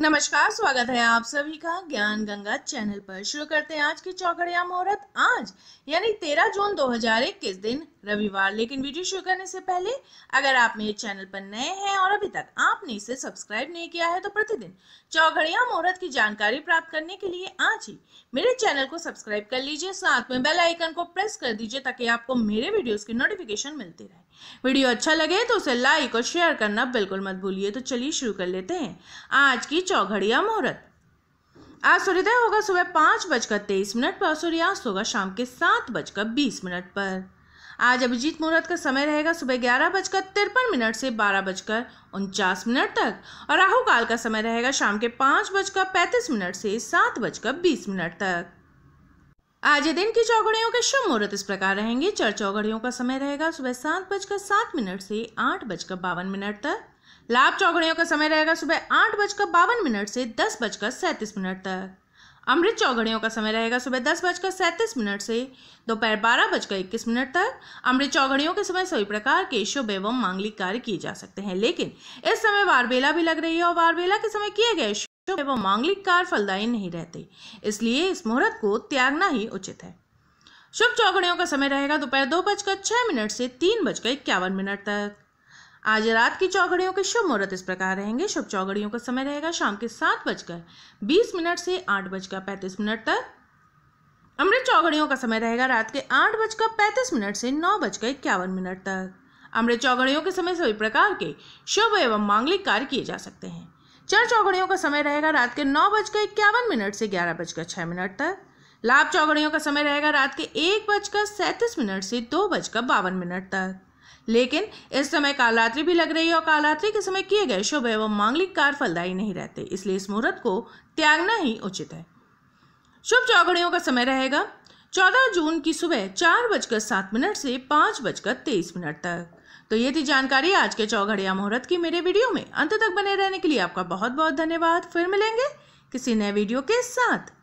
नमस्कार स्वागत है आप सभी का ज्ञान गंगा चैनल पर शुरू करते हैं आज की चौकड़िया मुहूर्त आज यानी 13 जून 2021 दिन रविवार लेकिन वीडियो शुरू करने से पहले अगर आप मेरे चैनल पर नए हैं और अभी तक आपने इसे सब्सक्राइब नहीं किया है तो प्रतिदिन चौघड़िया मुहूर्त की जानकारी प्राप्त करने के लिए आज ही मेरे चैनल को सब्सक्राइब कर लीजिए साथ में बेल आइकन को प्रेस कर दीजिए ताकि आपको मेरे वीडियोस की नोटिफिकेशन मिलती रहे वीडियो अच्छा लगे तो उसे लाइक और शेयर करना बिल्कुल मत भूलिए तो चलिए शुरू कर लेते हैं आज की चौघड़िया मुहूर्त आज सूर्योदय होगा सुबह पाँच बजकर तेईस मिनट पर और सूर्यास्त होगा शाम के सात बजकर बीस मिनट पर आज अभिजीत मुहूर्त का समय रहेगा सुबह ग्यारह बजकर तिरपन मिनट से बारह बजकर उनचास मिनट तक और राहु काल का समय रहेगा शाम के पाँच बजकर पैंतीस मिनट से सात बजकर बीस मिनट तक आज दिन की चौघड़ियों के शुभ मुहूर्त इस प्रकार रहेंगे चार चौघड़ियों का समय रहेगा सुबह सात बजकर सात मिनट से आठ बजकर बावन मिनट तक लाभ चौगड़ियों का समय रहेगा सुबह आठ बजकर बावन मिनट से दस बजकर सैंतीस मिनट तक अमृत चौगड़ियों का समय रहेगा सुबह दस बजकर सैंतीस मिनट से दोपहर बारह बजकर इक्कीस मिनट तक अमृत चौगड़ियों के समय सभी प्रकार के शुभ एवं मांगलिक कार्य किए जा सकते हैं लेकिन इस समय वारबेला भी लग रही है और वारबेला के समय किए गए शुभ एवं मांगलिक कार्य फलदायी नहीं रहते इसलिए इस मुहूर्त को त्यागना ही उचित है शुभ चौघड़ियों का समय रहेगा दोपहर दो बजकर छह मिनट से तीन बजकर इक्यावन मिनट तक आज रात की चौघड़ियों के शुभ मुहूर्त इस प्रकार रहेंगे शुभ चौगड़ियों का समय रहेगा शाम के सात बजकर बीस मिनट से आठ बजकर पैंतीस मिनट तक अमृत चौघड़ियों का समय रहेगा रात के आठ बजकर पैंतीस मिनट से नौ बजकर इक्यावन मिनट तक अमृत चौघड़ियों के समय सभी प्रकार के शुभ एवं मांगलिक कार्य किए जा सकते हैं चर चौगड़ियों का समय रहेगा रात के नौ बजकर इक्यावन मिनट से ग्यारह बजकर छः मिनट तक लाभ चौगड़ियों का समय रहेगा रात के एक बजकर सैंतीस मिनट से दो बजकर बावन मिनट तक लेकिन इस समय कालरात्रि भी लग रही है और कालरात्रि के समय किए गए शुभ एवं मांगलिक कार्य फलदायी नहीं रहते इसलिए इस मुहूर्त को त्यागना ही उचित है शुभ चौघड़ियों का समय रहेगा चौदह जून की सुबह चार बजकर सात मिनट से पाँच बजकर तेईस मिनट तक तो ये थी जानकारी आज के चौघड़िया मुहूर्त की मेरे वीडियो में अंत तक बने रहने के लिए आपका बहुत बहुत धन्यवाद फिर मिलेंगे किसी नए वीडियो के साथ